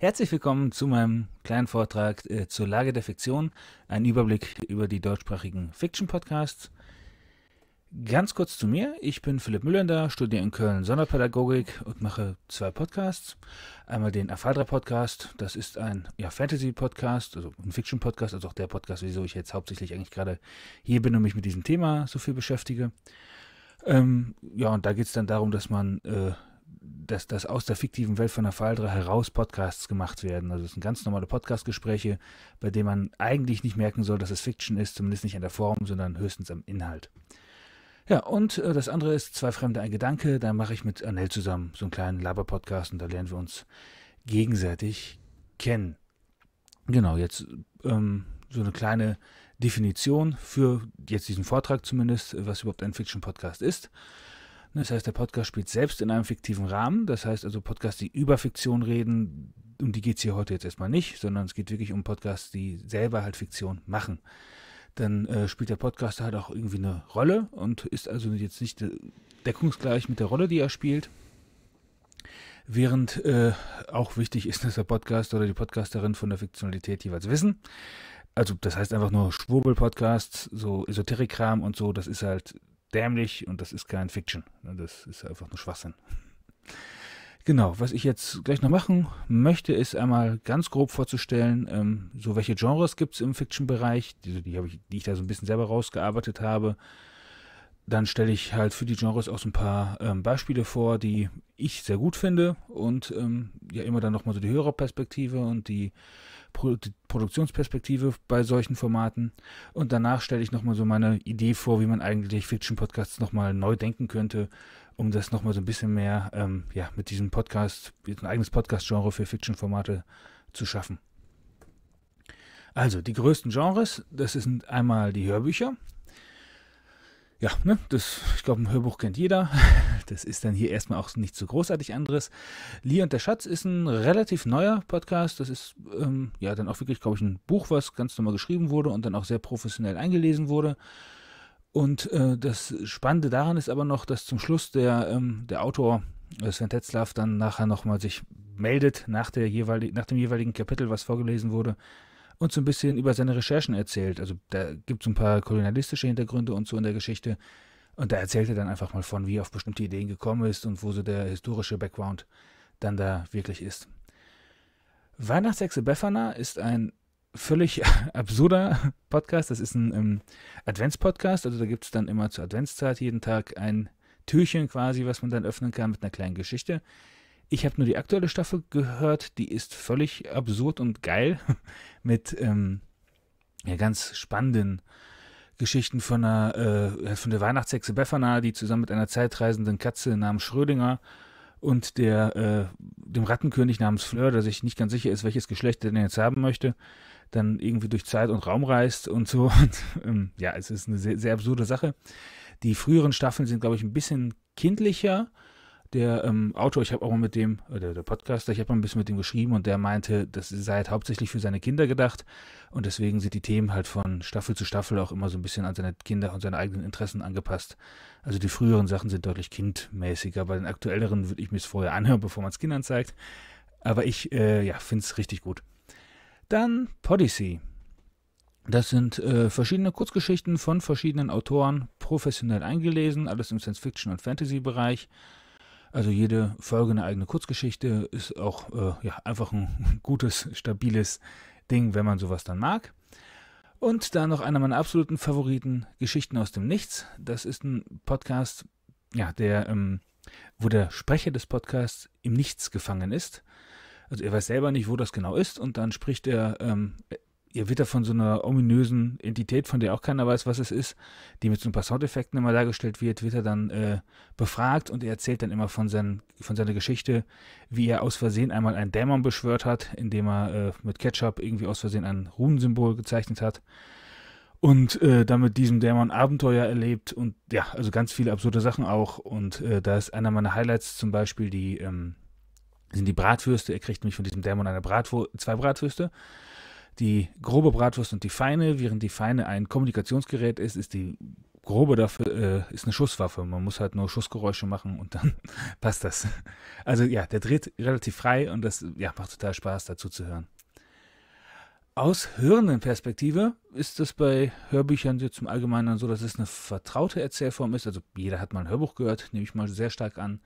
Herzlich willkommen zu meinem kleinen Vortrag äh, zur Lage der Fiktion, ein Überblick über die deutschsprachigen Fiction-Podcasts. Ganz kurz zu mir, ich bin Philipp Müllender, studiere in Köln Sonderpädagogik und mache zwei Podcasts. Einmal den Afadra Podcast, das ist ein ja, Fantasy-Podcast, also ein Fiction-Podcast, also auch der Podcast, wieso ich jetzt hauptsächlich eigentlich gerade hier bin und mich mit diesem Thema so viel beschäftige. Ähm, ja, und da geht es dann darum, dass man äh, dass, dass aus der fiktiven Welt von der Faldra heraus Podcasts gemacht werden. Also es sind ganz normale Podcastgespräche, bei denen man eigentlich nicht merken soll, dass es Fiction ist, zumindest nicht an der Form, sondern höchstens am Inhalt. Ja, und äh, das andere ist Zwei Fremde, ein Gedanke. Da mache ich mit Anel zusammen so einen kleinen Laber-Podcast und da lernen wir uns gegenseitig kennen. Genau, jetzt ähm, so eine kleine Definition für jetzt diesen Vortrag zumindest, was überhaupt ein Fiction-Podcast ist. Das heißt, der Podcast spielt selbst in einem fiktiven Rahmen. Das heißt also Podcasts, die über Fiktion reden, um die geht es hier heute jetzt erstmal nicht, sondern es geht wirklich um Podcasts, die selber halt Fiktion machen. Dann äh, spielt der Podcaster halt auch irgendwie eine Rolle und ist also jetzt nicht äh, deckungsgleich mit der Rolle, die er spielt. Während äh, auch wichtig ist, dass der Podcaster oder die Podcasterin von der Fiktionalität jeweils wissen. Also das heißt einfach nur Schwurbel-Podcasts, so Esoterik-Kram und so, das ist halt dämlich und das ist kein Fiction. Ne, das ist einfach nur Schwachsinn. Genau, was ich jetzt gleich noch machen möchte, ist einmal ganz grob vorzustellen, ähm, so welche Genres gibt es im Fiction-Bereich, die, die, ich, die ich da so ein bisschen selber rausgearbeitet habe. Dann stelle ich halt für die Genres auch so ein paar ähm, Beispiele vor, die ich sehr gut finde und ähm, ja immer dann nochmal so die Hörerperspektive und die Produktionsperspektive bei solchen Formaten. Und danach stelle ich nochmal so meine Idee vor, wie man eigentlich Fiction-Podcasts nochmal neu denken könnte, um das nochmal so ein bisschen mehr ähm, ja, mit diesem Podcast, ein eigenes Podcast-Genre für Fiction-Formate zu schaffen. Also, die größten Genres, das sind einmal die Hörbücher, ja, ne, das, ich glaube, ein Hörbuch kennt jeder. Das ist dann hier erstmal auch nicht so großartig anderes. Lee und der Schatz ist ein relativ neuer Podcast. Das ist ähm, ja dann auch wirklich, glaube ich, ein Buch, was ganz normal geschrieben wurde und dann auch sehr professionell eingelesen wurde. Und äh, das Spannende daran ist aber noch, dass zum Schluss der, ähm, der Autor äh, Sven Tetzlaff dann nachher nochmal sich meldet nach, der jeweilig, nach dem jeweiligen Kapitel, was vorgelesen wurde, und so ein bisschen über seine Recherchen erzählt. Also da gibt es ein paar kolonialistische Hintergründe und so in der Geschichte. Und da erzählt er dann einfach mal von, wie er auf bestimmte Ideen gekommen ist und wo so der historische Background dann da wirklich ist. Weihnachtshexe Befana ist ein völlig absurder Podcast. Das ist ein ähm, Adventspodcast. Also da gibt es dann immer zur Adventszeit jeden Tag ein Türchen quasi, was man dann öffnen kann mit einer kleinen Geschichte. Ich habe nur die aktuelle Staffel gehört, die ist völlig absurd und geil mit ähm, ja, ganz spannenden Geschichten von einer äh, von der Weihnachtshexe Befana, die zusammen mit einer zeitreisenden Katze namens Schrödinger und der äh, dem Rattenkönig namens Fleur, der sich nicht ganz sicher ist, welches Geschlecht er denn jetzt haben möchte, dann irgendwie durch Zeit und Raum reist und so. Und, ähm, ja, es ist eine sehr, sehr absurde Sache. Die früheren Staffeln sind, glaube ich, ein bisschen kindlicher der ähm, Autor, ich habe auch mal mit dem, oder äh, der Podcaster, ich habe mal ein bisschen mit dem geschrieben und der meinte, das sei halt hauptsächlich für seine Kinder gedacht und deswegen sind die Themen halt von Staffel zu Staffel auch immer so ein bisschen an seine Kinder und seine eigenen Interessen angepasst. Also die früheren Sachen sind deutlich kindmäßiger, bei den aktuelleren würde ich mir es vorher anhören, bevor man es Kindern zeigt. Aber ich, äh, ja, finde es richtig gut. Dann Podyssey. Das sind äh, verschiedene Kurzgeschichten von verschiedenen Autoren, professionell eingelesen, alles im Science-Fiction- und Fantasy-Bereich. Also jede Folge eine eigene Kurzgeschichte ist auch äh, ja, einfach ein gutes, stabiles Ding, wenn man sowas dann mag. Und dann noch einer meiner absoluten Favoriten, Geschichten aus dem Nichts. Das ist ein Podcast, ja, der, ähm, wo der Sprecher des Podcasts im Nichts gefangen ist. Also er weiß selber nicht, wo das genau ist und dann spricht er ähm, ihr wird da von so einer ominösen Entität, von der auch keiner weiß, was es ist, die mit so ein paar Soundeffekten immer dargestellt wird, wird er dann äh, befragt und er erzählt dann immer von, seinen, von seiner Geschichte, wie er aus Versehen einmal einen Dämon beschwört hat, indem er äh, mit Ketchup irgendwie aus Versehen ein Runensymbol gezeichnet hat und äh, dann mit diesem Dämon Abenteuer erlebt und ja, also ganz viele absurde Sachen auch und äh, da ist einer meiner Highlights zum Beispiel die, ähm, sind die Bratwürste, er kriegt nämlich von diesem Dämon eine Bratwurst, zwei Bratwürste die grobe Bratwurst und die feine. Während die feine ein Kommunikationsgerät ist, ist die grobe dafür, äh, ist eine Schusswaffe. Man muss halt nur Schussgeräusche machen und dann passt das. Also ja, der dreht relativ frei und das ja, macht total Spaß, dazu zu hören. Aus hörenden Perspektive ist das bei Hörbüchern jetzt im Allgemeinen so, dass es eine vertraute Erzählform ist. Also jeder hat mal ein Hörbuch gehört, nehme ich mal sehr stark an.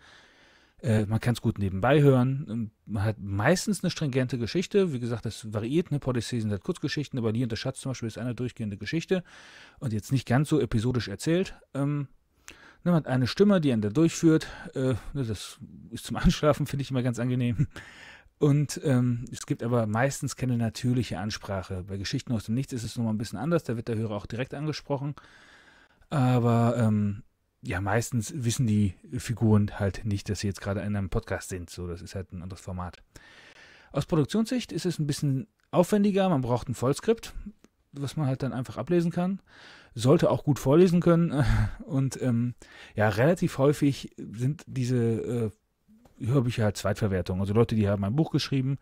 Äh, man kann es gut nebenbei hören. Man hat meistens eine stringente Geschichte. Wie gesagt, das variiert. Ne? Podyssey sind halt Kurzgeschichten, aber Nie und der Schatz zum Beispiel ist eine durchgehende Geschichte und jetzt nicht ganz so episodisch erzählt. Ähm, ne, man hat eine Stimme, die einen da durchführt. Äh, ne, das ist zum Anschlafen, finde ich immer ganz angenehm. Und ähm, es gibt aber meistens keine natürliche Ansprache. Bei Geschichten aus dem Nichts ist es nochmal ein bisschen anders, da wird der Hörer auch direkt angesprochen. Aber ähm, ja, meistens wissen die Figuren halt nicht, dass sie jetzt gerade in einem Podcast sind. So, das ist halt ein anderes Format. Aus Produktionssicht ist es ein bisschen aufwendiger. Man braucht ein Vollskript, was man halt dann einfach ablesen kann. Sollte auch gut vorlesen können. Und ähm, ja, relativ häufig sind diese äh, Hörbücher halt Zweitverwertung. Also Leute, die haben ein Buch geschrieben,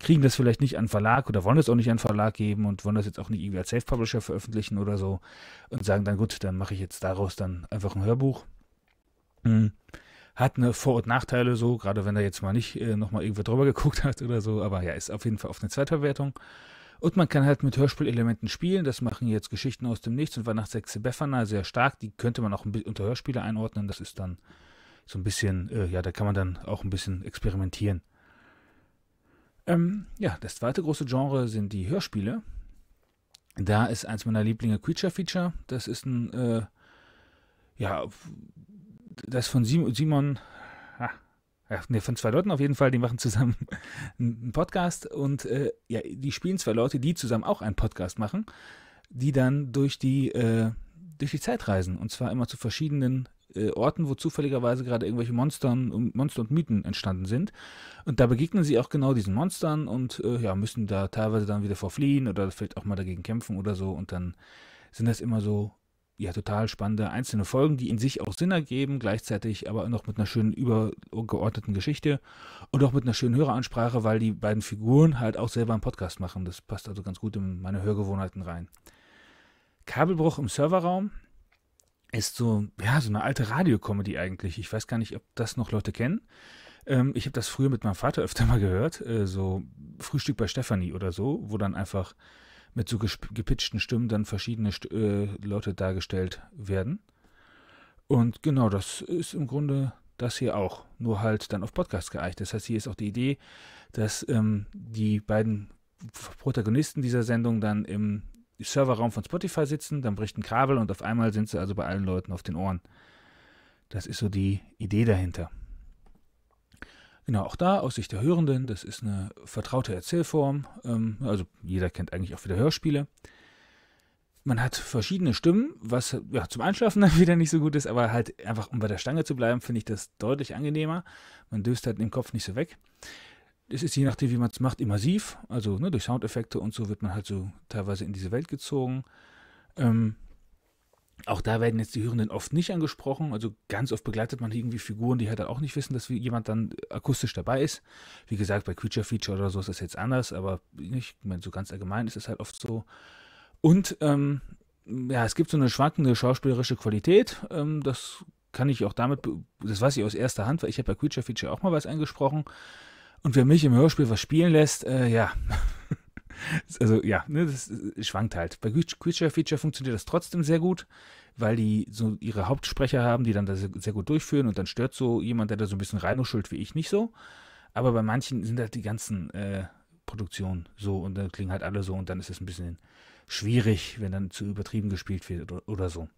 kriegen das vielleicht nicht an Verlag oder wollen das auch nicht an Verlag geben und wollen das jetzt auch nicht irgendwie als Self-Publisher veröffentlichen oder so und sagen dann, gut, dann mache ich jetzt daraus dann einfach ein Hörbuch. Hm. Hat eine Vor- und Nachteile so, gerade wenn da jetzt mal nicht äh, nochmal irgendwer drüber geguckt hat oder so, aber ja, ist auf jeden Fall auf eine Zweitverwertung. Und man kann halt mit Hörspielelementen spielen. Das machen jetzt Geschichten aus dem Nichts und Weihnachtshexe Befana sehr stark. Die könnte man auch unter Hörspiele einordnen. Das ist dann so ein bisschen, äh, ja, da kann man dann auch ein bisschen experimentieren. Ähm, ja, das zweite große Genre sind die Hörspiele. Da ist eins meiner Lieblinge Creature Feature. Das ist ein, äh, ja, das von Simon, Simon ah, von zwei Leuten auf jeden Fall, die machen zusammen einen Podcast und äh, ja, die spielen zwei Leute, die zusammen auch einen Podcast machen, die dann durch die, äh, durch die Zeit reisen und zwar immer zu verschiedenen äh, Orten, wo zufälligerweise gerade irgendwelche Monstern und ähm, Monster und Mythen entstanden sind. Und da begegnen sie auch genau diesen Monstern und äh, ja, müssen da teilweise dann wieder vorfliehen oder vielleicht auch mal dagegen kämpfen oder so. Und dann sind das immer so ja, total spannende einzelne Folgen, die in sich auch Sinn ergeben, gleichzeitig aber noch mit einer schönen übergeordneten Geschichte und auch mit einer schönen Höreransprache, weil die beiden Figuren halt auch selber einen Podcast machen. Das passt also ganz gut in meine Hörgewohnheiten rein. Kabelbruch im Serverraum ist so, ja, so eine alte Radiocomedy eigentlich. Ich weiß gar nicht, ob das noch Leute kennen. Ähm, ich habe das früher mit meinem Vater öfter mal gehört, äh, so Frühstück bei Stefanie oder so, wo dann einfach mit so gepitchten Stimmen dann verschiedene St äh, Leute dargestellt werden. Und genau, das ist im Grunde das hier auch, nur halt dann auf Podcast geeicht. Das heißt, hier ist auch die Idee, dass ähm, die beiden Protagonisten dieser Sendung dann im Serverraum von Spotify sitzen, dann bricht ein Kabel und auf einmal sind sie also bei allen Leuten auf den Ohren. Das ist so die Idee dahinter. Genau, auch da aus Sicht der Hörenden, das ist eine vertraute Erzählform. Ähm, also jeder kennt eigentlich auch wieder Hörspiele. Man hat verschiedene Stimmen, was ja, zum Einschlafen dann wieder nicht so gut ist, aber halt einfach, um bei der Stange zu bleiben, finde ich das deutlich angenehmer. Man döst halt im Kopf nicht so weg es ist je nachdem, wie man es macht, immersiv. Also ne, durch Soundeffekte und so wird man halt so teilweise in diese Welt gezogen. Ähm, auch da werden jetzt die Hörenden oft nicht angesprochen. Also ganz oft begleitet man irgendwie Figuren, die halt auch nicht wissen, dass jemand dann akustisch dabei ist. Wie gesagt, bei Creature Feature oder so ist das jetzt anders, aber ich meine, so ganz allgemein ist es halt oft so. Und ähm, ja, es gibt so eine schwankende schauspielerische Qualität. Ähm, das kann ich auch damit, das weiß ich aus erster Hand, weil ich habe bei Creature Feature auch mal was angesprochen und wer mich im Hörspiel was spielen lässt, äh, ja. also ja, ne, das äh, schwankt halt. Bei Creature Feature funktioniert das trotzdem sehr gut, weil die so ihre Hauptsprecher haben, die dann das sehr gut durchführen und dann stört so jemand, der da so ein bisschen reinhuschelt wie ich, nicht so. Aber bei manchen sind halt die ganzen äh, Produktionen so und dann klingen halt alle so und dann ist es ein bisschen schwierig, wenn dann zu übertrieben gespielt wird oder, oder so.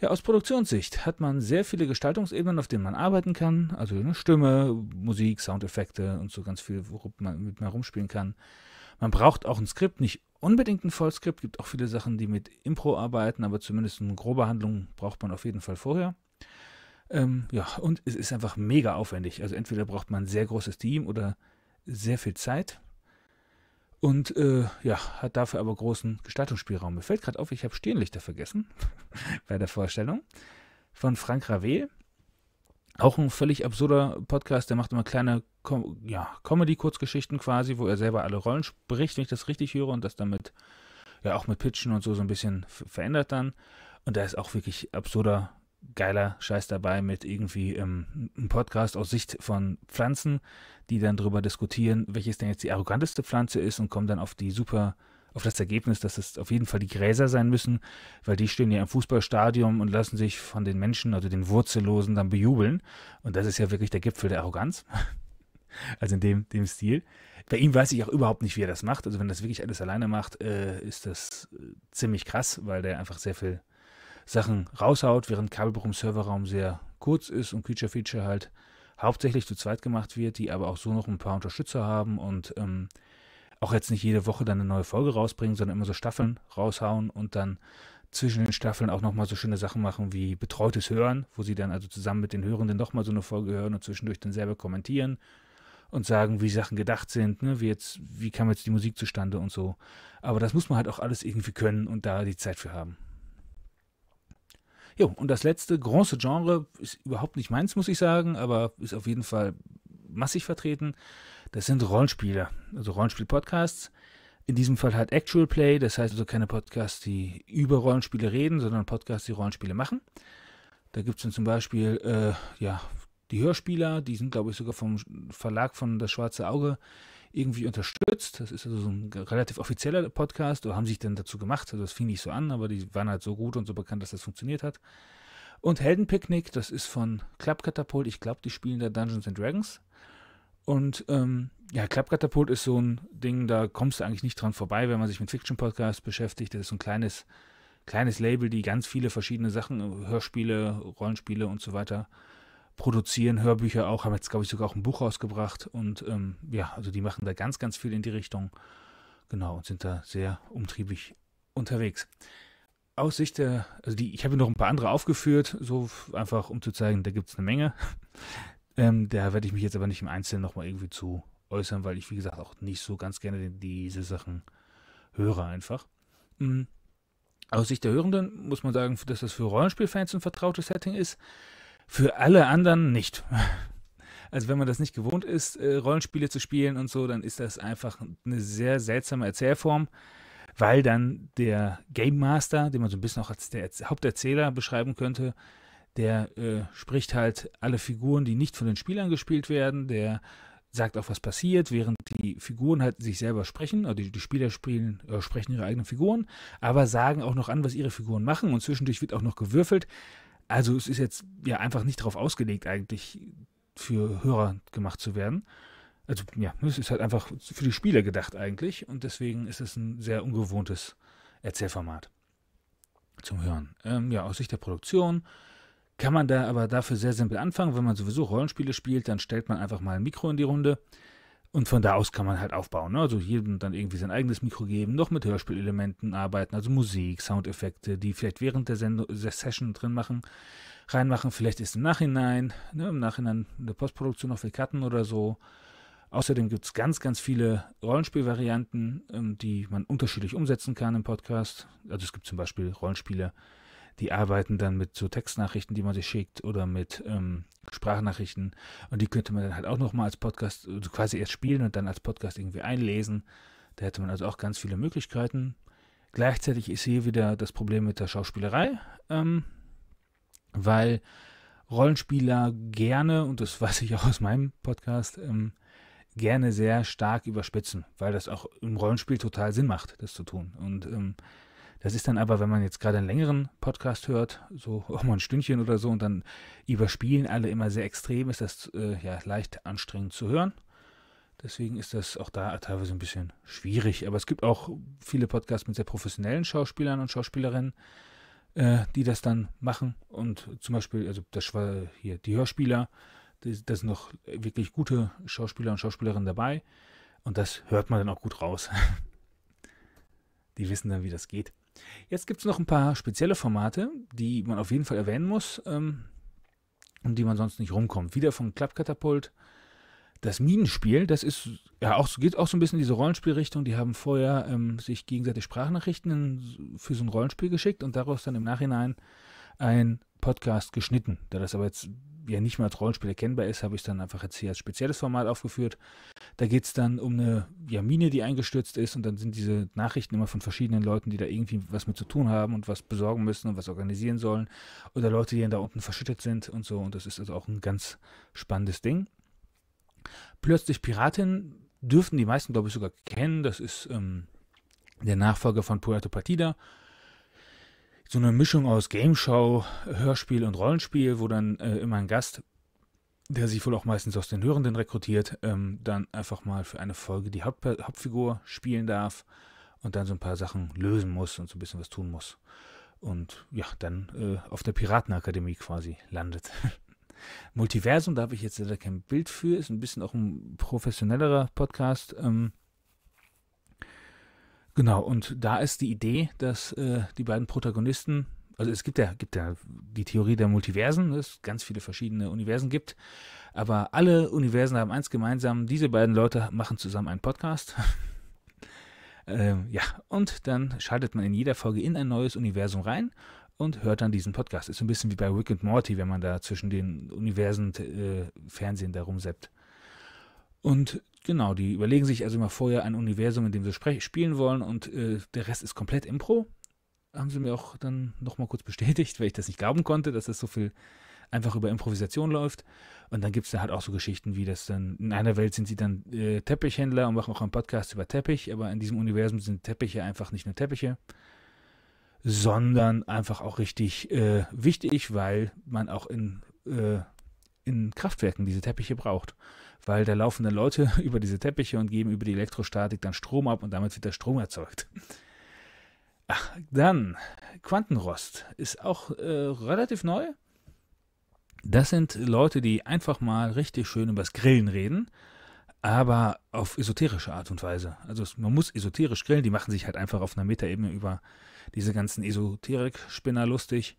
Ja, aus Produktionssicht hat man sehr viele Gestaltungsebenen, auf denen man arbeiten kann. Also eine Stimme, Musik, Soundeffekte und so ganz viel, worüber man mit mehr rumspielen kann. Man braucht auch ein Skript, nicht unbedingt ein Vollskript. Gibt auch viele Sachen, die mit Impro arbeiten, aber zumindest eine grobe Handlung braucht man auf jeden Fall vorher. Ähm, ja, und es ist einfach mega aufwendig. Also entweder braucht man ein sehr großes Team oder sehr viel Zeit. Und äh, ja, hat dafür aber großen Gestaltungsspielraum. Mir fällt gerade auf, ich habe Stirnlichter vergessen bei der Vorstellung von Frank Rave. Auch ein völlig absurder Podcast, der macht immer kleine Com ja, Comedy-Kurzgeschichten quasi, wo er selber alle Rollen spricht, wenn ich das richtig höre und das damit ja auch mit Pitchen und so so ein bisschen verändert dann. Und da ist auch wirklich absurder geiler Scheiß dabei mit irgendwie ähm, einem Podcast aus Sicht von Pflanzen, die dann darüber diskutieren, welches denn jetzt die arroganteste Pflanze ist und kommen dann auf die super auf das Ergebnis, dass es auf jeden Fall die Gräser sein müssen, weil die stehen ja im Fußballstadion und lassen sich von den Menschen, also den Wurzellosen, dann bejubeln. Und das ist ja wirklich der Gipfel der Arroganz. Also in dem, dem Stil. Bei ihm weiß ich auch überhaupt nicht, wie er das macht. Also wenn das wirklich alles alleine macht, äh, ist das äh, ziemlich krass, weil der einfach sehr viel Sachen raushaut, während Kabelbruch im Serverraum sehr kurz ist und Creature Feature halt hauptsächlich zu zweit gemacht wird, die aber auch so noch ein paar Unterstützer haben und ähm, auch jetzt nicht jede Woche dann eine neue Folge rausbringen, sondern immer so Staffeln raushauen und dann zwischen den Staffeln auch nochmal so schöne Sachen machen wie betreutes Hören, wo sie dann also zusammen mit den Hörenden nochmal so eine Folge hören und zwischendurch dann selber kommentieren und sagen, wie Sachen gedacht sind, ne? wie, jetzt, wie kam jetzt die Musik zustande und so. Aber das muss man halt auch alles irgendwie können und da die Zeit für haben. Jo, und das letzte große Genre ist überhaupt nicht meins, muss ich sagen, aber ist auf jeden Fall massig vertreten. Das sind Rollenspiele, also Rollenspiel-Podcasts. In diesem Fall halt Actual Play, das heißt also keine Podcasts, die über Rollenspiele reden, sondern Podcasts, die Rollenspiele machen. Da gibt es dann zum Beispiel, äh, ja, die Hörspieler, die sind, glaube ich, sogar vom Verlag von Das Schwarze Auge irgendwie unterstützt. Das ist also so ein relativ offizieller Podcast oder haben sich dann dazu gemacht. Also das fing nicht so an, aber die waren halt so gut und so bekannt, dass das funktioniert hat. Und Heldenpicknick, das ist von Klappkatapult. Ich glaube, die spielen da Dungeons and Dragons. Und ähm, ja, Klappkatapult ist so ein Ding, da kommst du eigentlich nicht dran vorbei, wenn man sich mit Fiction-Podcasts beschäftigt. Das ist so ein kleines, kleines Label, die ganz viele verschiedene Sachen, äh, Hörspiele, Rollenspiele und so weiter produzieren Hörbücher auch, haben jetzt, glaube ich, sogar auch ein Buch rausgebracht. Und ähm, ja, also die machen da ganz, ganz viel in die Richtung. Genau, und sind da sehr umtriebig unterwegs. Aus Sicht der, also die, ich habe noch ein paar andere aufgeführt, so einfach um zu zeigen, da gibt es eine Menge. Ähm, da werde ich mich jetzt aber nicht im Einzelnen nochmal irgendwie zu äußern, weil ich, wie gesagt, auch nicht so ganz gerne diese Sachen höre einfach. Mhm. Aus Sicht der Hörenden muss man sagen, dass das für Rollenspielfans ein vertrautes Setting ist für alle anderen nicht. Also wenn man das nicht gewohnt ist, äh, Rollenspiele zu spielen und so, dann ist das einfach eine sehr seltsame Erzählform, weil dann der Game Master, den man so ein bisschen auch als der Haupterzähler beschreiben könnte, der äh, spricht halt alle Figuren, die nicht von den Spielern gespielt werden, der sagt auch, was passiert, während die Figuren halt sich selber sprechen, oder die, die Spieler spielen, äh, sprechen ihre eigenen Figuren, aber sagen auch noch an, was ihre Figuren machen und zwischendurch wird auch noch gewürfelt. Also es ist jetzt ja einfach nicht darauf ausgelegt, eigentlich für Hörer gemacht zu werden. Also ja, es ist halt einfach für die Spieler gedacht eigentlich und deswegen ist es ein sehr ungewohntes Erzählformat zum Hören. Ähm, ja, aus Sicht der Produktion kann man da aber dafür sehr simpel anfangen. Wenn man sowieso Rollenspiele spielt, dann stellt man einfach mal ein Mikro in die Runde und von da aus kann man halt aufbauen. Ne? Also jedem dann irgendwie sein eigenes Mikro geben, noch mit Hörspielelementen arbeiten, also Musik, Soundeffekte, die vielleicht während der, Send der Session drin machen, reinmachen. Vielleicht ist im Nachhinein, ne, im Nachhinein eine Postproduktion noch für Karten oder so. Außerdem gibt es ganz, ganz viele Rollenspielvarianten, ähm, die man unterschiedlich umsetzen kann im Podcast. Also es gibt zum Beispiel Rollenspiele, die arbeiten dann mit so Textnachrichten, die man sich schickt oder mit ähm, Sprachnachrichten und die könnte man dann halt auch nochmal als Podcast also quasi erst spielen und dann als Podcast irgendwie einlesen. Da hätte man also auch ganz viele Möglichkeiten. Gleichzeitig ist hier wieder das Problem mit der Schauspielerei, ähm, weil Rollenspieler gerne, und das weiß ich auch aus meinem Podcast, ähm, gerne sehr stark überspitzen, weil das auch im Rollenspiel total Sinn macht, das zu tun. Und ähm, das ist dann aber, wenn man jetzt gerade einen längeren Podcast hört, so auch mal ein Stündchen oder so, und dann überspielen alle immer sehr extrem, ist das äh, ja leicht anstrengend zu hören. Deswegen ist das auch da teilweise ein bisschen schwierig. Aber es gibt auch viele Podcasts mit sehr professionellen Schauspielern und Schauspielerinnen, äh, die das dann machen. Und zum Beispiel, also das war hier die Hörspieler, da sind noch wirklich gute Schauspieler und Schauspielerinnen dabei. Und das hört man dann auch gut raus. die wissen dann, wie das geht. Jetzt gibt es noch ein paar spezielle Formate, die man auf jeden Fall erwähnen muss ähm, um die man sonst nicht rumkommt. Wieder vom Klappkatapult. Das Minenspiel, das ist ja auch so, geht auch so ein bisschen in diese Rollenspielrichtung. Die haben vorher ähm, sich gegenseitig Sprachnachrichten für so ein Rollenspiel geschickt und daraus dann im Nachhinein ein Podcast geschnitten. Da das aber jetzt ja nicht mehr als Rollenspiel erkennbar ist, habe ich es dann einfach jetzt hier als spezielles Format aufgeführt. Da geht es dann um eine ja, Mine, die eingestürzt ist und dann sind diese Nachrichten immer von verschiedenen Leuten, die da irgendwie was mit zu tun haben und was besorgen müssen und was organisieren sollen oder Leute, die dann da unten verschüttet sind und so und das ist also auch ein ganz spannendes Ding. Plötzlich Piratin dürften die meisten, glaube ich, sogar kennen. Das ist ähm, der Nachfolger von Puerto Partida so eine Mischung aus Gameshow, Hörspiel und Rollenspiel, wo dann äh, immer ein Gast, der sich wohl auch meistens aus den Hörenden rekrutiert, ähm, dann einfach mal für eine Folge die Haupt Hauptfigur spielen darf und dann so ein paar Sachen lösen muss und so ein bisschen was tun muss. Und ja, dann äh, auf der Piratenakademie quasi landet. Multiversum, da habe ich jetzt leider kein Bild für, ist ein bisschen auch ein professionellerer Podcast. Ähm, Genau, und da ist die Idee, dass äh, die beiden Protagonisten, also es gibt ja, gibt ja die Theorie der Multiversen, ne, dass es ganz viele verschiedene Universen gibt, aber alle Universen haben eins gemeinsam, diese beiden Leute machen zusammen einen Podcast. ähm, ja, und dann schaltet man in jeder Folge in ein neues Universum rein und hört dann diesen Podcast. Ist so ein bisschen wie bei Rick and Morty, wenn man da zwischen den Universen äh, Fernsehen da rumseppt. Und Genau, die überlegen sich also immer vorher ein Universum, in dem sie spielen wollen und äh, der Rest ist komplett Impro. Haben sie mir auch dann nochmal kurz bestätigt, weil ich das nicht glauben konnte, dass das so viel einfach über Improvisation läuft. Und dann gibt es da halt auch so Geschichten, wie das dann, in einer Welt sind sie dann äh, Teppichhändler und machen auch einen Podcast über Teppich, aber in diesem Universum sind Teppiche einfach nicht nur Teppiche, sondern einfach auch richtig äh, wichtig, weil man auch in äh, in Kraftwerken diese Teppiche braucht. Weil da laufen dann Leute über diese Teppiche und geben über die Elektrostatik dann Strom ab und damit wird der Strom erzeugt. Ach, dann, Quantenrost ist auch äh, relativ neu. Das sind Leute, die einfach mal richtig schön übers Grillen reden, aber auf esoterische Art und Weise. Also man muss esoterisch grillen, die machen sich halt einfach auf einer Metaebene über diese ganzen Esoterik-Spinner lustig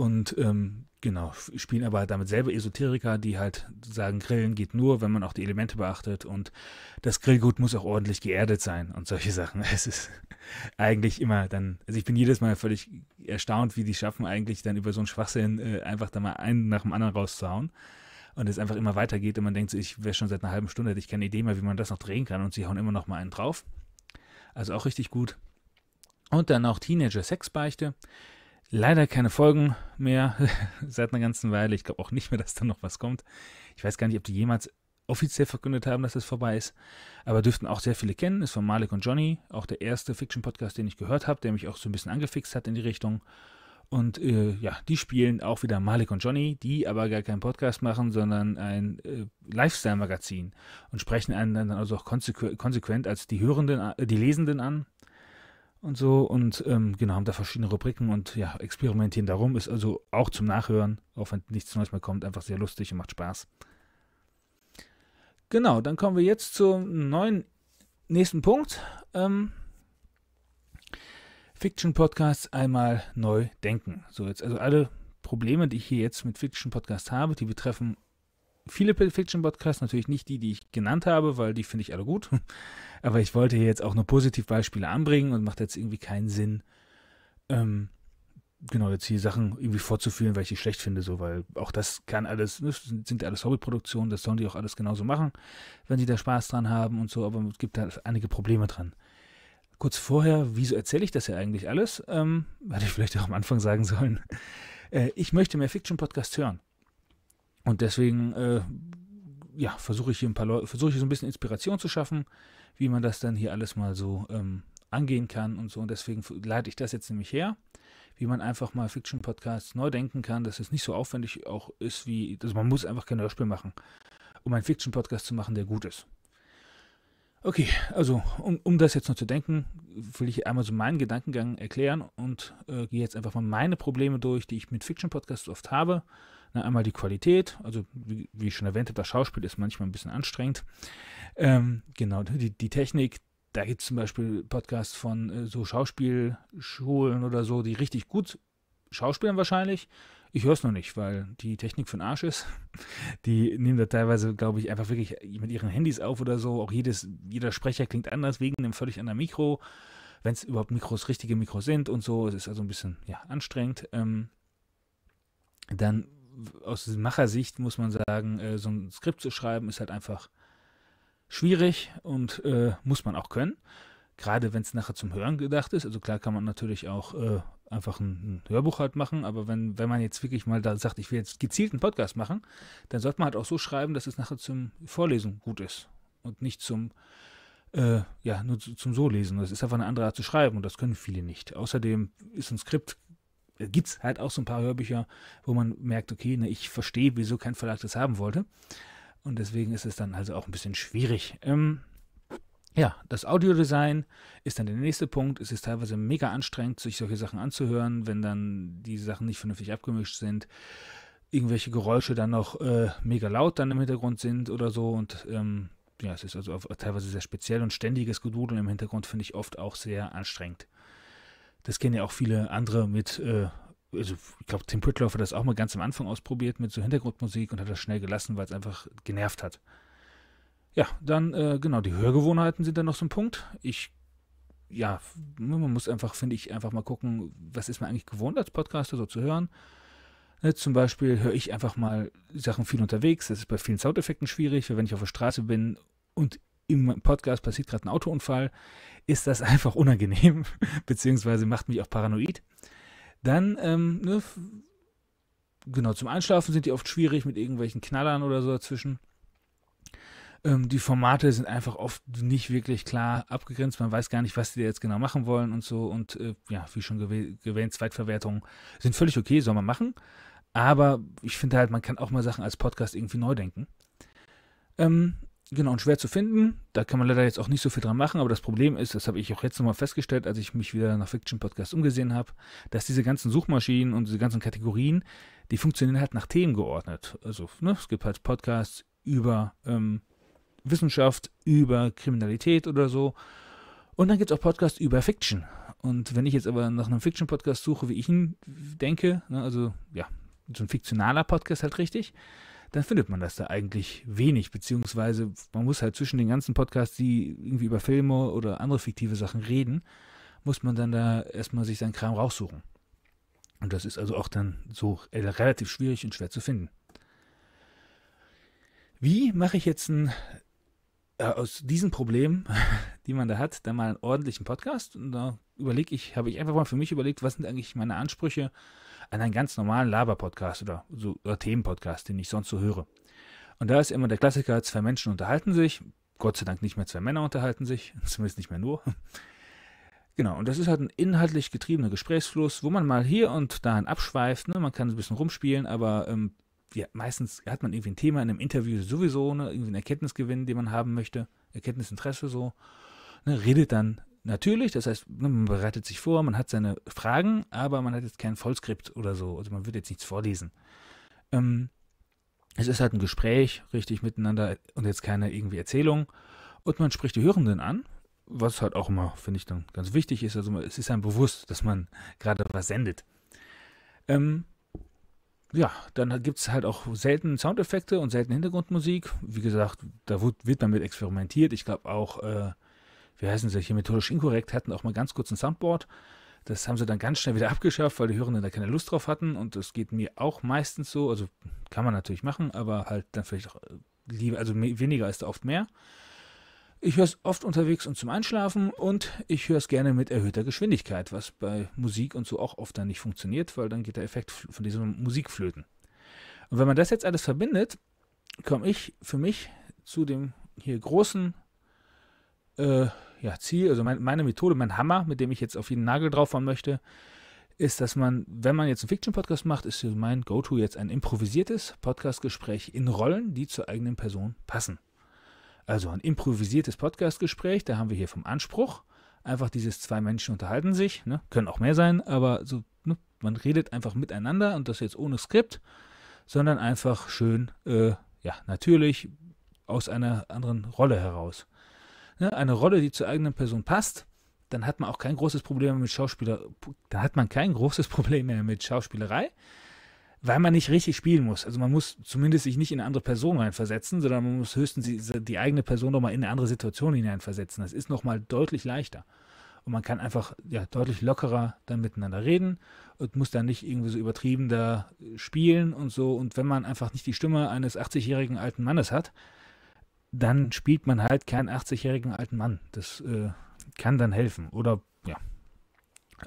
und ähm, genau, spielen aber damit selber Esoteriker, die halt sagen, Grillen geht nur, wenn man auch die Elemente beachtet und das Grillgut muss auch ordentlich geerdet sein und solche Sachen. Es ist eigentlich immer dann, also ich bin jedes Mal völlig erstaunt, wie die schaffen, eigentlich dann über so einen Schwachsinn äh, einfach da mal einen nach dem anderen rauszuhauen und es einfach immer weitergeht und man denkt, ich wäre schon seit einer halben Stunde, hätte ich keine Idee mehr, wie man das noch drehen kann und sie hauen immer noch mal einen drauf. Also auch richtig gut. Und dann auch Teenager-Sexbeichte. beichte leider keine Folgen mehr seit einer ganzen Weile. Ich glaube auch nicht mehr, dass da noch was kommt. Ich weiß gar nicht, ob die jemals offiziell verkündet haben, dass es das vorbei ist, aber dürften auch sehr viele kennen. Ist von Malik und Johnny, auch der erste Fiction-Podcast, den ich gehört habe, der mich auch so ein bisschen angefixt hat in die Richtung. Und äh, ja, die spielen auch wieder Malik und Johnny, die aber gar keinen Podcast machen, sondern ein äh, Lifestyle-Magazin und sprechen einen dann also auch konsequent als die Hörenden, äh, die Lesenden an und so und ähm, genau, haben da verschiedene Rubriken und ja, experimentieren darum. Ist also auch zum Nachhören, auch wenn nichts Neues mehr kommt, einfach sehr lustig und macht Spaß. Genau, dann kommen wir jetzt zum neuen nächsten Punkt. Ähm, Fiction Podcasts einmal neu denken. So jetzt also alle Probleme, die ich hier jetzt mit Fiction Podcasts habe, die betreffen viele Pulp Fiction Podcasts, natürlich nicht die, die ich genannt habe, weil die finde ich alle gut. Aber ich wollte hier jetzt auch nur Positivbeispiele anbringen und macht jetzt irgendwie keinen Sinn, ähm, genau jetzt hier Sachen irgendwie vorzuführen, weil ich die schlecht finde, so, weil auch das kann alles, ne, das sind alles Hobbyproduktionen, das sollen die auch alles genauso machen, wenn sie da Spaß dran haben und so, aber es gibt da einige Probleme dran. Kurz vorher, wieso erzähle ich das ja eigentlich alles? Ähm, hätte ich vielleicht auch am Anfang sagen sollen. Äh, ich möchte mehr fiction podcasts hören. Und deswegen, äh, ja, versuche ich hier ein paar Leute, versuche ich so ein bisschen Inspiration zu schaffen, wie man das dann hier alles mal so ähm, angehen kann und so. Und deswegen leite ich das jetzt nämlich her, wie man einfach mal Fiction-Podcasts neu denken kann, dass es nicht so aufwendig auch ist wie, also man muss einfach kein Hörspiel machen, um einen Fiction-Podcast zu machen, der gut ist. Okay, also um, um das jetzt noch zu denken, will ich einmal so meinen Gedankengang erklären und äh, gehe jetzt einfach mal meine Probleme durch, die ich mit Fiction-Podcasts oft habe na, einmal die Qualität, also wie, wie, ich schon erwähnt habe, das Schauspiel ist manchmal ein bisschen anstrengend. Ähm, genau, die, die Technik, da gibt es zum Beispiel Podcasts von äh, so Schauspielschulen oder so, die richtig gut schauspielen wahrscheinlich. Ich höre es noch nicht, weil die Technik für den Arsch ist. Die nehmen da teilweise, glaube ich, einfach wirklich mit ihren Handys auf oder so. Auch jedes, jeder Sprecher klingt anders wegen einem völlig anderen Mikro. Wenn es überhaupt Mikros, richtige Mikros sind und so. Es ist also ein bisschen ja, anstrengend. Ähm, dann aus Machersicht muss man sagen, äh, so ein Skript zu schreiben ist halt einfach schwierig und äh, muss man auch können. Gerade wenn es nachher zum Hören gedacht ist. Also klar kann man natürlich auch äh, einfach ein, ein, Hörbuch halt machen, aber wenn, wenn man jetzt wirklich mal da sagt, ich will jetzt gezielt einen Podcast machen, dann sollte man halt auch so schreiben, dass es nachher zum Vorlesen gut ist und nicht zum äh, ja, nur zum So lesen. Das ist einfach eine andere Art zu schreiben und das können viele nicht. Außerdem ist ein Skript gibt es halt auch so ein paar Hörbücher, wo man merkt, okay, ne, ich verstehe, wieso kein Verlag das haben wollte. Und deswegen ist es dann also auch ein bisschen schwierig. Ähm, ja, das Audiodesign ist dann der nächste Punkt. Es ist teilweise mega anstrengend, sich solche Sachen anzuhören, wenn dann die Sachen nicht vernünftig abgemischt sind, irgendwelche Geräusche dann noch äh, mega laut dann im Hintergrund sind oder so. Und ähm, ja, es ist also teilweise sehr speziell und ständiges Gedudeln im Hintergrund finde ich oft auch sehr anstrengend das kennen ja auch viele andere mit, äh, also ich glaube, Tim Pritloff hat das auch mal ganz am Anfang ausprobiert mit so Hintergrundmusik und hat das schnell gelassen, weil es einfach genervt hat. Ja, dann, äh, genau, die Hörgewohnheiten sind dann noch so ein Punkt. Ich, ja, man muss einfach, finde ich, einfach mal gucken, was ist man eigentlich gewohnt als Podcaster so zu hören. Ne, zum Beispiel höre ich einfach mal Sachen viel unterwegs. Das ist bei vielen Soundeffekten schwierig, weil wenn ich auf der Straße bin und im Podcast passiert gerade ein Autounfall, ist das einfach unangenehm, beziehungsweise macht mich auch paranoid. Dann, ähm, ne, genau, zum Einschlafen sind die oft schwierig mit irgendwelchen Knallern oder so dazwischen. Ähm, die Formate sind einfach oft nicht wirklich klar abgegrenzt. Man weiß gar nicht, was die jetzt genau machen wollen und so. Und äh, ja, wie schon gewähnt, Zweitverwertungen sind völlig okay, soll man machen. Aber ich finde halt, man kann auch mal Sachen als Podcast irgendwie neu denken. Ähm, Genau, und schwer zu finden. Da kann man leider jetzt auch nicht so viel dran machen, aber das Problem ist, das habe ich auch jetzt nochmal festgestellt, als ich mich wieder nach Fiction Podcast umgesehen habe, dass diese ganzen Suchmaschinen und diese ganzen Kategorien, die funktionieren halt nach Themen geordnet. Also, ne, es gibt halt Podcasts über ähm, Wissenschaft, über Kriminalität oder so. Und dann gibt es auch Podcasts über Fiction. Und wenn ich jetzt aber nach einem Fiction-Podcast suche, wie ich ihn denke, ne, also ja, so ein fiktionaler Podcast halt richtig, dann findet man das da eigentlich wenig, beziehungsweise man muss halt zwischen den ganzen Podcasts, die irgendwie über Filme oder andere fiktive Sachen reden, muss man dann da erstmal sich seinen Kram raussuchen. Und das ist also auch dann so relativ schwierig und schwer zu finden. Wie mache ich jetzt ein, äh, aus diesen Problemen, die man da hat, dann mal einen ordentlichen Podcast? Und da überlege ich, habe ich einfach mal für mich überlegt, was sind eigentlich meine Ansprüche an einen ganz normalen Laber-Podcast oder, so, oder Themen-Podcast, den ich sonst so höre. Und da ist immer der Klassiker, zwei Menschen unterhalten sich, Gott sei Dank nicht mehr zwei Männer unterhalten sich, zumindest nicht mehr nur. Genau, und das ist halt ein inhaltlich getriebener Gesprächsfluss, wo man mal hier und da abschweift, ne? man kann ein bisschen rumspielen, aber ähm, ja, meistens hat man irgendwie ein Thema in einem Interview sowieso, ne? irgendwie einen Erkenntnisgewinn, den man haben möchte, Erkenntnisinteresse so, ne? redet dann natürlich. Das heißt, ne, man bereitet sich vor, man hat seine Fragen, aber man hat jetzt kein Vollskript oder so. Also man wird jetzt nichts vorlesen. Ähm, es ist halt ein Gespräch, richtig miteinander und jetzt keine irgendwie Erzählung. Und man spricht die Hörenden an, was halt auch immer, finde ich, dann ganz wichtig ist. Also es ist einem bewusst, dass man gerade was sendet. Ähm, ja, dann gibt es halt auch selten Soundeffekte und selten Hintergrundmusik. Wie gesagt, da wird, damit experimentiert. Ich glaube auch, äh, wie heißen sie hier, methodisch inkorrekt, hatten auch mal ganz kurz ein Soundboard. Das haben sie dann ganz schnell wieder abgeschafft, weil die Hörenden da keine Lust drauf hatten. Und das geht mir auch meistens so. Also kann man natürlich machen, aber halt dann vielleicht auch äh, lieber, also weniger ist oft mehr. Ich höre es oft unterwegs und zum Einschlafen und ich höre es gerne mit erhöhter Geschwindigkeit, was bei Musik und so auch oft dann nicht funktioniert, weil dann geht der Effekt von diesem Musikflöten. Und wenn man das jetzt alles verbindet, komme ich für mich zu dem hier großen äh, ja, Ziel, also mein, meine Methode, mein Hammer, mit dem ich jetzt auf jeden Nagel draufhauen möchte, ist, dass man, wenn man jetzt einen Fiction-Podcast macht, ist mein Go-To jetzt ein improvisiertes Podcast-Gespräch in Rollen, die zur eigenen Person passen. Also ein improvisiertes Podcast-Gespräch, da haben wir hier vom Anspruch einfach dieses zwei Menschen unterhalten sich, ne? können auch mehr sein, aber so, ne? man redet einfach miteinander und das jetzt ohne Skript, sondern einfach schön, äh, ja, natürlich aus einer anderen Rolle heraus ne, eine Rolle, die zur eigenen Person passt, dann hat man auch kein großes Problem mit Schauspieler, da hat man kein großes Problem mehr mit Schauspielerei, weil man nicht richtig spielen muss. Also man muss zumindest sich nicht in eine andere Person reinversetzen, sondern man muss höchstens die, die eigene Person nochmal in eine andere Situation hineinversetzen. Das ist nochmal deutlich leichter. Und man kann einfach ja, deutlich lockerer dann miteinander reden und muss dann nicht irgendwie so übertrieben da spielen und so. Und wenn man einfach nicht die Stimme eines 80-jährigen alten Mannes hat, dann spielt man halt keinen 80-jährigen alten Mann. Das äh, kann dann helfen. Oder ja.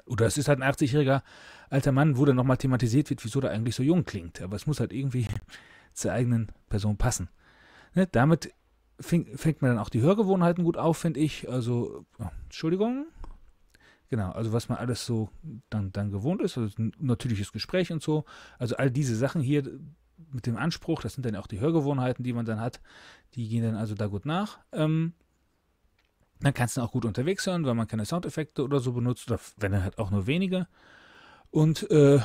Oder es ist halt ein 80-jähriger alter Mann, wo dann nochmal thematisiert wird, wieso der eigentlich so jung klingt. Aber es muss halt irgendwie zur eigenen Person passen. Ne? Damit fing, fängt man dann auch die Hörgewohnheiten gut auf, finde ich. Also, oh, Entschuldigung. Genau, also was man alles so dann, dann gewohnt ist, also natürliches Gespräch und so. Also all diese Sachen hier, mit dem Anspruch, das sind dann auch die Hörgewohnheiten, die man dann hat, die gehen dann also da gut nach. Ähm, dann kannst du auch gut unterwegs hören, weil man keine Soundeffekte oder so benutzt, oder wenn dann halt auch nur wenige. Und äh,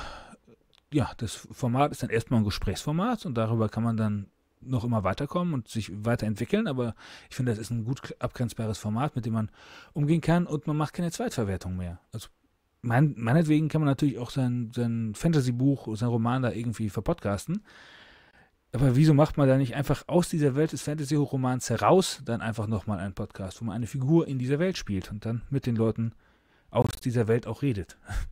ja, das Format ist dann erstmal ein Gesprächsformat und darüber kann man dann noch immer weiterkommen und sich weiterentwickeln, aber ich finde, das ist ein gut abgrenzbares Format, mit dem man umgehen kann und man macht keine Zweitverwertung mehr. Also mein, meinetwegen kann man natürlich auch sein, sein Fantasy-Buch, sein Roman da irgendwie verpodcasten. Aber wieso macht man da nicht einfach aus dieser Welt des Fantasy-Romans heraus dann einfach nochmal einen Podcast, wo man eine Figur in dieser Welt spielt und dann mit den Leuten aus dieser Welt auch redet?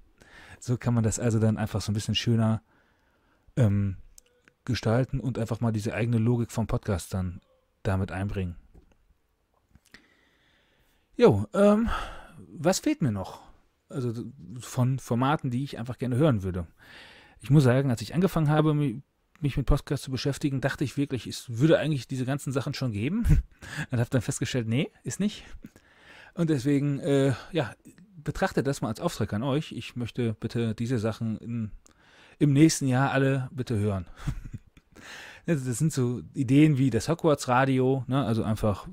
So kann man das also dann einfach so ein bisschen schöner ähm, gestalten und einfach mal diese eigene Logik vom Podcast dann damit einbringen. Jo, ähm, was fehlt mir noch? also von Formaten, die ich einfach gerne hören würde. Ich muss sagen, als ich angefangen habe, mich mit Podcasts zu beschäftigen, dachte ich wirklich, es würde eigentlich diese ganzen Sachen schon geben. Und habe dann festgestellt, nee, ist nicht. Und deswegen, äh, ja, betrachtet das mal als Auftrag an euch. Ich möchte bitte diese Sachen in, im nächsten Jahr alle bitte hören. Das sind so Ideen wie das Hogwarts-Radio, ne? also einfach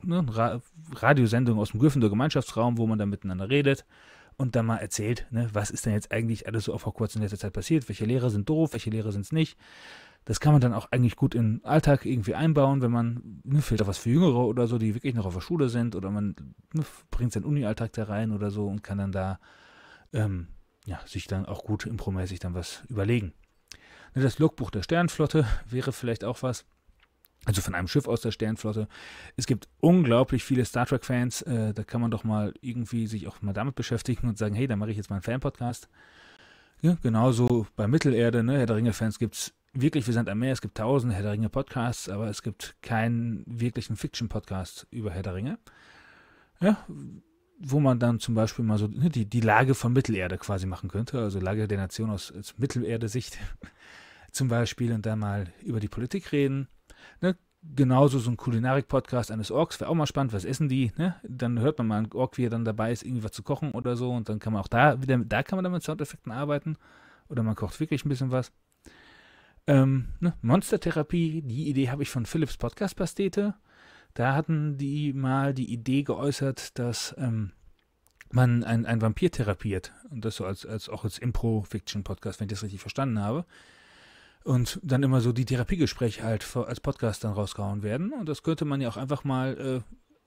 ne, Ra Radiosendung aus dem Gryffindor Gemeinschaftsraum, wo man dann miteinander redet und dann mal erzählt, ne, was ist denn jetzt eigentlich alles so auf Hogwarts in letzter Zeit passiert, welche Lehrer sind doof, welche Lehrer sind es nicht. Das kann man dann auch eigentlich gut in den Alltag irgendwie einbauen, wenn man, ne, fehlt auch was für Jüngere oder so, die wirklich noch auf der Schule sind oder man ne, bringt seinen Uni-Alltag da rein oder so und kann dann da ähm, ja, sich dann auch gut impromäßig dann was überlegen. Ne, das Logbuch der Sternflotte wäre vielleicht auch was, also von einem Schiff aus der Sternflotte. Es gibt unglaublich viele Star Trek-Fans. Äh, da kann man doch mal irgendwie sich auch mal damit beschäftigen und sagen, hey, da mache ich jetzt mal einen Fan-Podcast. Ja, genauso bei Mittelerde, ne? Herr der Ringe-Fans gibt es wirklich Wir sind am Meer. Es gibt tausende Herr der Ringe-Podcasts, aber es gibt keinen wirklichen Fiction-Podcast über Herr der Ringe. Ja, wo man dann zum Beispiel mal so ne, die, die Lage von Mittelerde quasi machen könnte, also Lage der Nation aus, aus Mittelerde-Sicht zum Beispiel und dann mal über die Politik reden Ne? Genauso so ein Kulinarik-Podcast eines Orks wäre auch mal spannend. Was essen die? Ne? Dann hört man mal einen Ork, wie er dann dabei ist, irgendwie was zu kochen oder so. Und dann kann man auch da wieder, da kann man dann mit Soundeffekten arbeiten. Oder man kocht wirklich ein bisschen was. Ähm, ne? Monstertherapie, die Idee habe ich von Philips Podcast-Pastete. Da hatten die mal die Idee geäußert, dass ähm, man ein Vampir therapiert. Und das so als, als auch als Impro-Fiction-Podcast, wenn ich das richtig verstanden habe und dann immer so die Therapiegespräche halt als Podcast dann rausgehauen werden. Und das könnte man ja auch einfach mal äh,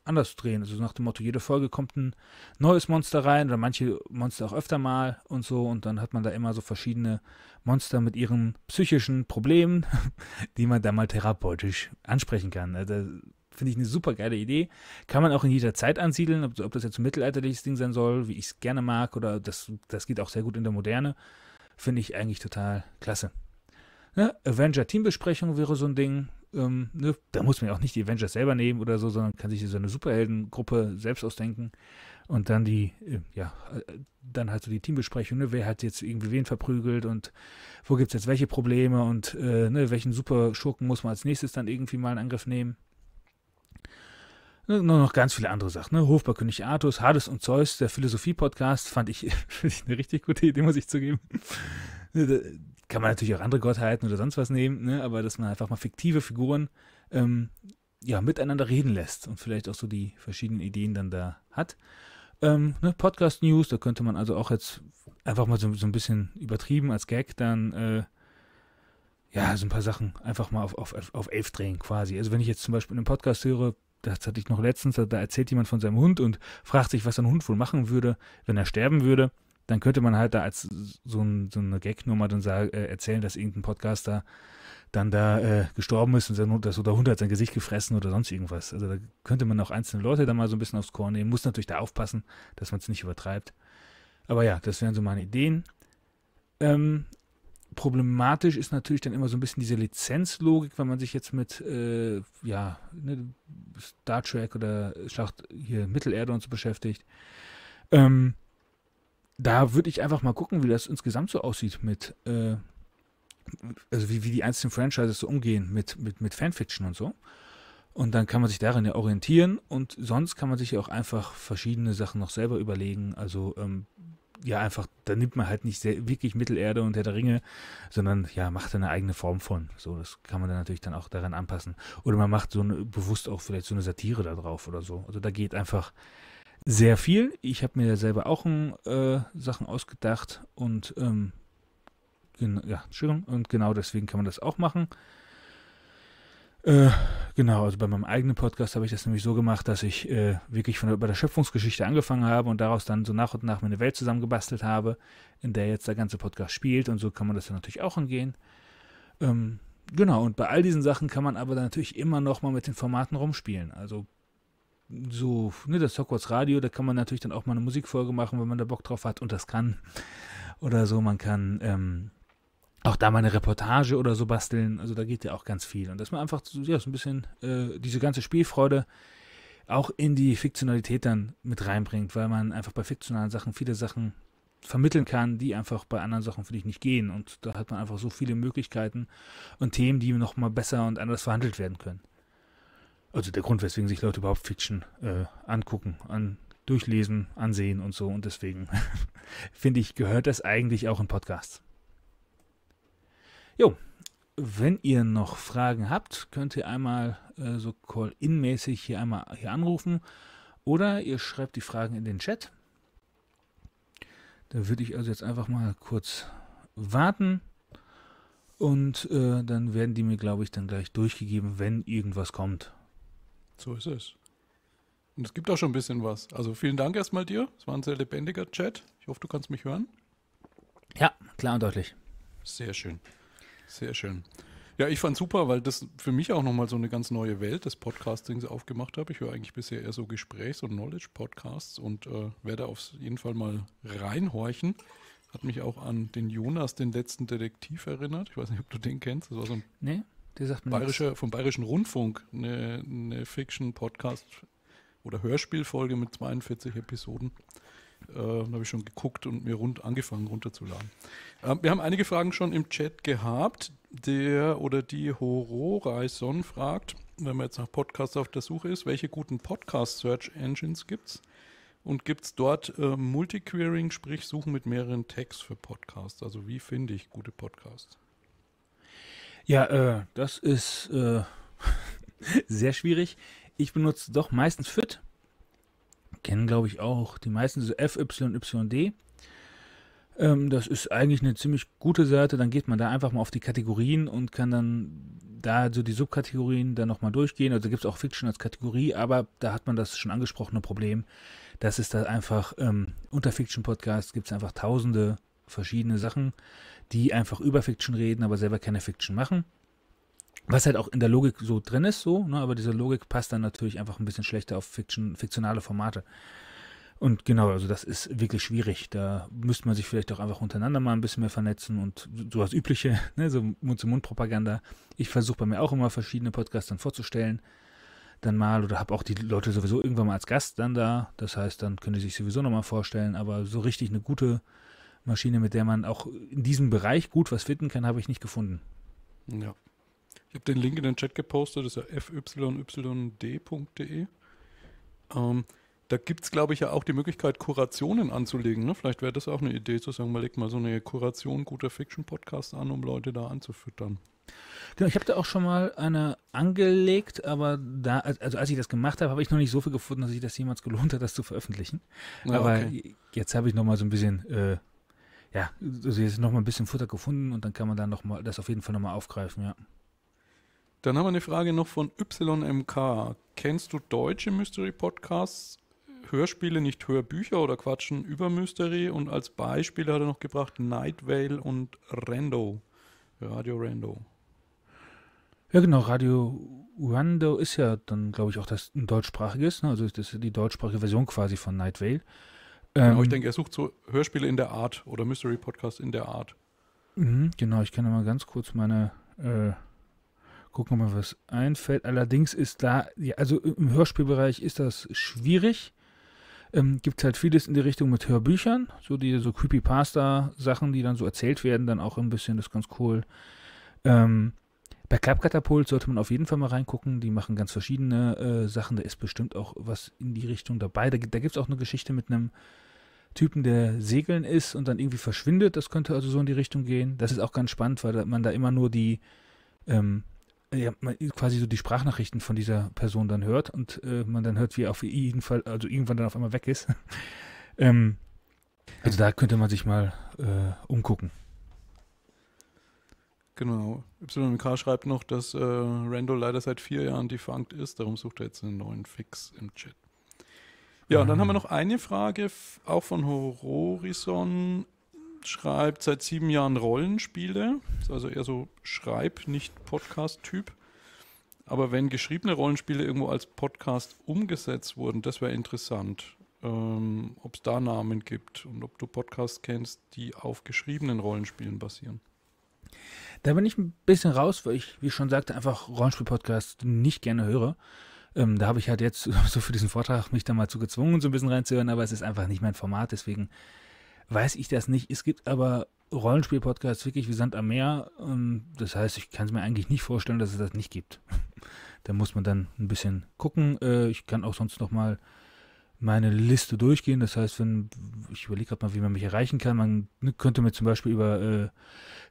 anders drehen. Also nach dem Motto, jede Folge kommt ein neues Monster rein oder manche Monster auch öfter mal und so. Und dann hat man da immer so verschiedene Monster mit ihren psychischen Problemen, die man da mal therapeutisch ansprechen kann. Also, Finde ich eine super geile Idee. Kann man auch in jeder Zeit ansiedeln, ob, ob das jetzt ein mittelalterliches Ding sein soll, wie ich es gerne mag, oder das, das geht auch sehr gut in der Moderne. Finde ich eigentlich total klasse ne, Avenger-Teambesprechung wäre so ein Ding. Ähm, ne, da muss man ja auch nicht die Avengers selber nehmen oder so, sondern kann sich so eine Superheldengruppe selbst ausdenken und dann die, äh, ja, äh, dann halt so die Teambesprechung, ne, wer hat jetzt irgendwie wen verprügelt und wo gibt es jetzt welche Probleme und äh, ne, welchen Superschurken muss man als nächstes dann irgendwie mal in Angriff nehmen. Ne, noch ganz viele andere Sachen. Ne? Hofbarkönig Artus, Hades und Zeus, der Philosophie-Podcast, fand ich, ich eine richtig gute Idee, muss ich zugeben. Ne, kann man natürlich auch andere Gottheiten oder sonst was nehmen, ne? aber dass man einfach mal fiktive Figuren ähm, ja, miteinander reden lässt und vielleicht auch so die verschiedenen Ideen dann da hat. Ähm, ne, Podcast News, da könnte man also auch jetzt einfach mal so, so ein bisschen übertrieben als Gag dann äh, ja, so ein paar Sachen einfach mal auf, auf, auf elf drehen quasi. Also wenn ich jetzt zum Beispiel einen Podcast höre, das hatte ich noch letztens, da erzählt jemand von seinem Hund und fragt sich, was ein Hund wohl machen würde, wenn er sterben würde dann könnte man halt da als so, ein, so eine Gag-Nummer dann sagen, äh, erzählen, dass irgendein Podcaster dann da äh, gestorben ist und sein das, oder Hund hat sein Gesicht gefressen oder sonst irgendwas. Also da könnte man auch einzelne Leute dann mal so ein bisschen aufs Korn nehmen. Muss natürlich da aufpassen, dass man es nicht übertreibt. Aber ja, das wären so meine Ideen. Ähm, problematisch ist natürlich dann immer so ein bisschen diese Lizenzlogik, wenn man sich jetzt mit äh, ja, ne, Star Trek oder Schlacht hier Mittelerde und so beschäftigt. Ähm, da würde ich einfach mal gucken, wie das insgesamt so aussieht mit, äh, also wie, wie die einzelnen Franchises so umgehen mit, mit, mit Fanfiction und so. Und dann kann man sich daran ja orientieren und sonst kann man sich ja auch einfach verschiedene Sachen noch selber überlegen. Also ähm, ja, einfach, da nimmt man halt nicht sehr, wirklich Mittelerde und Herr der Ringe, sondern ja, macht eine eigene Form von. So, das kann man dann natürlich dann auch daran anpassen. Oder man macht so eine, bewusst auch vielleicht so eine Satire da drauf oder so. Also da geht einfach sehr viel. Ich habe mir selber auch ein, ähm, äh, Sachen ausgedacht und ähm, ja, Entschuldigung, und genau deswegen kann man das auch machen. Äh, genau, also bei meinem eigenen Podcast habe ich das nämlich so gemacht, dass ich äh, wirklich von der, bei der Schöpfungsgeschichte angefangen habe und daraus dann so nach und nach meine Welt zusammengebastelt habe, in der jetzt der ganze Podcast spielt und so kann man das dann natürlich auch angehen. Ähm, genau, und bei all diesen Sachen kann man aber dann natürlich immer noch mal mit den Formaten rumspielen. Also so, ne, das Hogwarts Radio, da kann man natürlich dann auch mal eine Musikfolge machen, wenn man da Bock drauf hat und das kann. Oder so, man kann ähm, auch da mal eine Reportage oder so basteln. Also da geht ja auch ganz viel. Und dass man einfach so, ja, so ein bisschen äh, diese ganze Spielfreude auch in die Fiktionalität dann mit reinbringt, weil man einfach bei fiktionalen Sachen viele Sachen vermitteln kann, die einfach bei anderen Sachen für dich nicht gehen. Und da hat man einfach so viele Möglichkeiten und Themen, die nochmal besser und anders verhandelt werden können also der Grund, weswegen sich Leute überhaupt Fiction äh, angucken, an, durchlesen, ansehen und so. Und deswegen finde ich, gehört das eigentlich auch in Podcasts. Jo, wenn ihr noch Fragen habt, könnt ihr einmal äh, so Call-In-mäßig hier einmal hier anrufen oder ihr schreibt die Fragen in den Chat. Da würde ich also jetzt einfach mal kurz warten und äh, dann werden die mir, glaube ich, dann gleich durchgegeben, wenn irgendwas kommt. So ist es. Und es gibt auch schon ein bisschen was. Also vielen Dank erstmal dir. Es war ein sehr lebendiger Chat. Ich hoffe, du kannst mich hören. Ja, klar und deutlich. Sehr schön. Sehr schön. Ja, ich fand super, weil das für mich auch nochmal so eine ganz neue Welt des Podcastings aufgemacht habe. Ich höre eigentlich bisher eher so Gesprächs- und Knowledge-Podcasts und äh, werde auf jeden Fall mal reinhorchen. Hat mich auch an den Jonas, den letzten Detektiv erinnert. Ich weiß nicht, ob du den kennst. Das war so ein nee. Der sagt Bayerische, vom Bayerischen Rundfunk eine, eine Fiction-Podcast oder Hörspielfolge mit 42 Episoden. Äh, habe ich schon geguckt und mir rund angefangen runterzuladen. Ähm, wir haben einige Fragen schon im Chat gehabt. Der oder die Hororaison fragt, wenn man jetzt nach Podcasts auf der Suche ist, welche guten Podcast-Search-Engines gibt es? Und gibt es dort äh, Multiquerying, sprich Suchen mit mehreren Tags für Podcasts? Also wie finde ich gute Podcasts? Ja, äh, das ist äh, sehr schwierig. Ich benutze doch meistens FIT. Kennen, glaube ich, auch die meisten so FYYD. Ähm, das ist eigentlich eine ziemlich gute Seite. Dann geht man da einfach mal auf die Kategorien und kann dann da so die Subkategorien dann nochmal durchgehen. Also gibt es auch Fiction als Kategorie, aber da hat man das schon angesprochene Problem. Das ist da einfach ähm, unter Fiction Podcast gibt es einfach tausende verschiedene Sachen, die einfach über Fiction reden, aber selber keine Fiction machen. Was halt auch in der Logik so drin ist, so, ne? aber diese Logik passt dann natürlich einfach ein bisschen schlechter auf Fiction, fiktionale Formate. Und genau, also das ist wirklich schwierig. Da müsste man sich vielleicht auch einfach untereinander mal ein bisschen mehr vernetzen und sowas Übliche, ne? so Mund-zu-Mund-Propaganda. Ich versuche bei mir auch immer verschiedene Podcasts dann vorzustellen, dann mal oder habe auch die Leute sowieso irgendwann mal als Gast dann da. Das heißt, dann können die sich sowieso nochmal vorstellen, aber so richtig eine gute Maschine, mit der man auch in diesem Bereich gut was finden kann, habe ich nicht gefunden. Ja. Ich habe den Link in den Chat gepostet, das ist ja fyyd.de. Ähm, da gibt es, glaube ich, ja auch die Möglichkeit, Kurationen anzulegen. Ne? Vielleicht wäre das auch eine Idee, zu sagen, mal leg mal so eine Kuration guter Fiction-Podcasts an, um Leute da anzufüttern. Genau, ich habe da auch schon mal eine angelegt, aber da, also als ich das gemacht habe, habe ich noch nicht so viel gefunden, dass sich das jemals gelohnt hat, das zu veröffentlichen. Ja, aber okay. jetzt habe ich noch mal so ein bisschen äh, ja, also jetzt nochmal ein bisschen Futter gefunden und dann kann man da noch mal, das auf jeden Fall nochmal aufgreifen, ja. Dann haben wir eine Frage noch von YMK. Kennst du deutsche Mystery-Podcasts? Hörspiele, nicht Hörbücher oder Quatschen über Mystery? Und als Beispiel hat er noch gebracht Night Vale und Rando. Radio Rando. Ja, genau. Radio Rando ist ja dann, glaube ich, auch das ein deutschsprachiges. Ne? Also das ist die deutschsprachige Version quasi von Night Vale. Genau, ähm, ich denke, er sucht so Hörspiele in der Art oder Mystery Podcasts in der Art. Mhm, genau, ich kann ja mal ganz kurz meine äh, gucken, ob mir was einfällt. Allerdings ist da, ja, also im Hörspielbereich ist das schwierig. Ähm, Gibt halt vieles in die Richtung mit Hörbüchern, so die so Creepypasta-Sachen, die dann so erzählt werden, dann auch ein bisschen, das ist ganz cool. Ähm, bei Klappkatapult sollte man auf jeden Fall mal reingucken. Die machen ganz verschiedene äh, Sachen. Da ist bestimmt auch was in die Richtung dabei. Da, da gibt es auch eine Geschichte mit einem Typen, der segeln ist und dann irgendwie verschwindet. Das könnte also so in die Richtung gehen. Das ist auch ganz spannend, weil man da immer nur die, ähm, ja, quasi so die Sprachnachrichten von dieser Person dann hört und äh, man dann hört, wie er auf jeden Fall, also irgendwann dann auf einmal weg ist. ähm, also da könnte man sich mal äh, umgucken. Genau. YK schreibt noch, dass äh, Rando leider seit vier Jahren defunct ist, darum sucht er jetzt einen neuen Fix im Chat. Ja, und dann haben wir noch eine Frage, auch von Hororison. Schreibt seit sieben Jahren Rollenspiele. Ist also eher so Schreib-, nicht Podcast-Typ. Aber wenn geschriebene Rollenspiele irgendwo als Podcast umgesetzt wurden, das wäre interessant. Ähm, ob es da Namen gibt und ob du Podcasts kennst, die auf geschriebenen Rollenspielen basieren. Da bin ich ein bisschen raus, weil ich, wie ich schon sagte, einfach Rollenspiel-Podcasts nicht gerne höre. Ähm, da habe ich halt jetzt so für diesen Vortrag mich da mal zu gezwungen, so ein bisschen reinzuhören, aber es ist einfach nicht mein Format, deswegen weiß ich das nicht. Es gibt aber Rollenspiel-Podcasts wirklich wie Sand am Meer. Ähm, das heißt, ich kann es mir eigentlich nicht vorstellen, dass es das nicht gibt. da muss man dann ein bisschen gucken. Äh, ich kann auch sonst noch mal meine Liste durchgehen. Das heißt, wenn ich überlege gerade mal, wie man mich erreichen kann, man ne, könnte mir zum Beispiel über äh,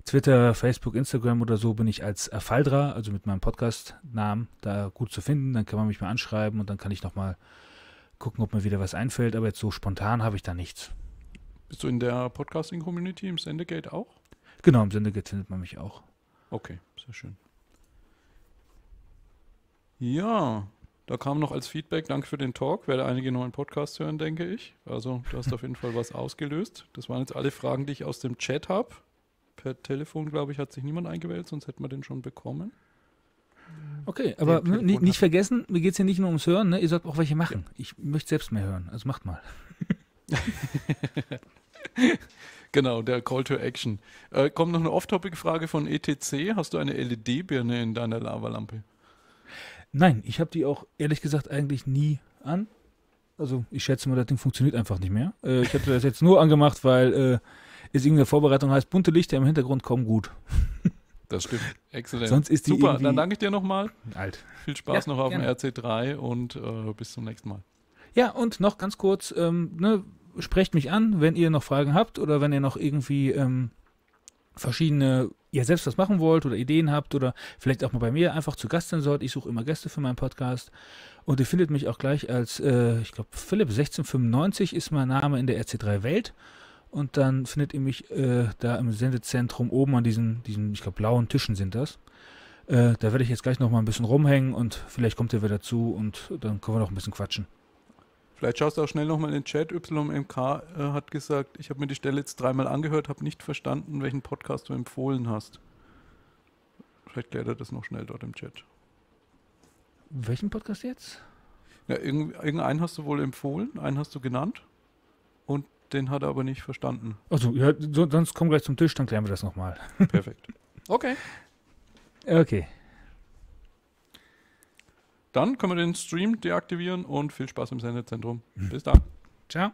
Twitter, Facebook, Instagram oder so bin ich als Erfaldra, also mit meinem Podcast-Namen, da gut zu finden. Dann kann man mich mal anschreiben und dann kann ich nochmal gucken, ob mir wieder was einfällt. Aber jetzt so spontan habe ich da nichts. Bist du in der Podcasting-Community im Sendegate auch? Genau, im Sendegate findet man mich auch. Okay, sehr schön. Ja, da kam noch als Feedback, danke für den Talk, werde einige neuen Podcasts hören, denke ich. Also du hast auf jeden Fall was ausgelöst. Das waren jetzt alle Fragen, die ich aus dem Chat habe. Per Telefon, glaube ich, hat sich niemand eingewählt, sonst hätten wir den schon bekommen. Okay, aber nicht, nicht, vergessen, mir geht es hier nicht nur ums Hören, ne? ihr sollt auch welche machen. Ja. Ich möchte selbst mehr hören, also macht mal. genau, der Call to Action. Äh, kommt noch eine Off-Topic-Frage von ETC. Hast du eine LED-Birne in deiner Lavalampe? Nein, ich habe die auch ehrlich gesagt eigentlich nie an. Also ich schätze mal, das Ding funktioniert einfach nicht mehr. Äh, ich hatte das jetzt nur angemacht, weil äh, es irgendeine Vorbereitung heißt, bunte Lichter im Hintergrund kommen gut. Das stimmt. Exzellent. Sonst ist die Super, dann danke ich dir nochmal. Alt. Viel Spaß ja, noch auf gerne. dem RC3 und äh, bis zum nächsten Mal. Ja, und noch ganz kurz, ähm, ne, sprecht mich an, wenn ihr noch Fragen habt oder wenn ihr noch irgendwie ähm, verschiedene ihr selbst was machen wollt oder Ideen habt oder vielleicht auch mal bei mir einfach zu Gast sein sollt. Ich suche immer Gäste für meinen Podcast. Und ihr findet mich auch gleich als, äh, ich glaube, Philipp1695 ist mein Name in der RC3 Welt. Und dann findet ihr mich äh, da im Sendezentrum oben an diesen, diesen ich glaube, blauen Tischen sind das. Äh, da werde ich jetzt gleich nochmal ein bisschen rumhängen und vielleicht kommt ihr wieder zu und dann können wir noch ein bisschen quatschen. Vielleicht schaust du auch schnell nochmal in den Chat. YMK äh, hat gesagt, ich habe mir die Stelle jetzt dreimal angehört, habe nicht verstanden, welchen Podcast du empfohlen hast. Vielleicht klärt er das noch schnell dort im Chat. Welchen Podcast jetzt? Ja, irgendeinen hast du wohl empfohlen, einen hast du genannt und den hat er aber nicht verstanden. Also, ja, sonst komm gleich zum Tisch, dann klären wir das nochmal. Perfekt. Okay. Okay. Dann können wir den Stream deaktivieren und viel Spaß im Sendezentrum. Hm. Bis dann. Ciao.